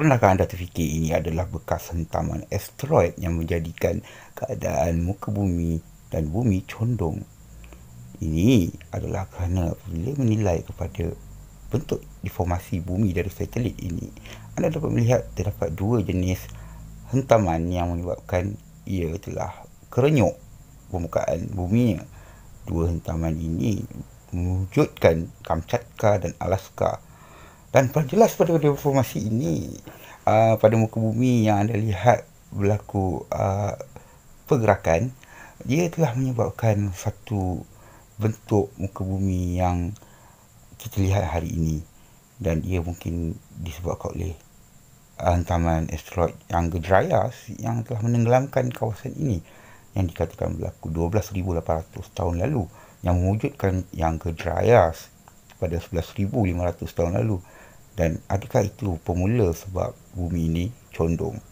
pernahkah anda terfikir ini adalah bekas hentaman asteroid yang menjadikan keadaan muka bumi dan bumi condong? Ini adalah kerana apabila menilai kepada bentuk deformasi bumi dari satelit ini, anda dapat melihat terdapat dua jenis hentaman yang menyebabkan ia telah kerenyuk permukaan bumi. Dua hentaman ini mewujudkan Kamchatka dan Alaska dan jelas pada deformasi ini uh, pada muka bumi yang anda lihat berlaku uh, pergerakan dia telah menyebabkan satu bentuk muka bumi yang kita lihat hari ini dan ia mungkin disebabkan oleh hantaman asteroid yang gedraya yang telah menenggelamkan kawasan ini yang dikatakan berlaku 12,800 tahun lalu yang mewujudkan yang gedraya pada 11,500 tahun lalu dan adakah itu pemula sebab bumi ini condong?